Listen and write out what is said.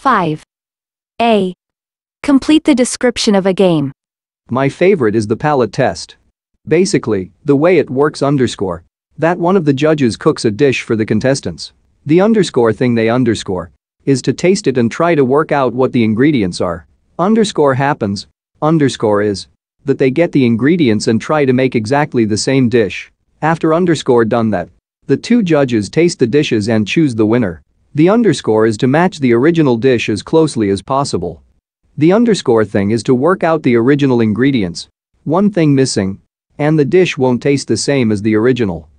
5. A. Complete the description of a game. My favorite is the palate test. Basically, the way it works underscore. That one of the judges cooks a dish for the contestants. The underscore thing they underscore is to taste it and try to work out what the ingredients are. Underscore happens, underscore is, that they get the ingredients and try to make exactly the same dish. After underscore done that, the two judges taste the dishes and choose the winner. The underscore is to match the original dish as closely as possible. The underscore thing is to work out the original ingredients. One thing missing. And the dish won't taste the same as the original.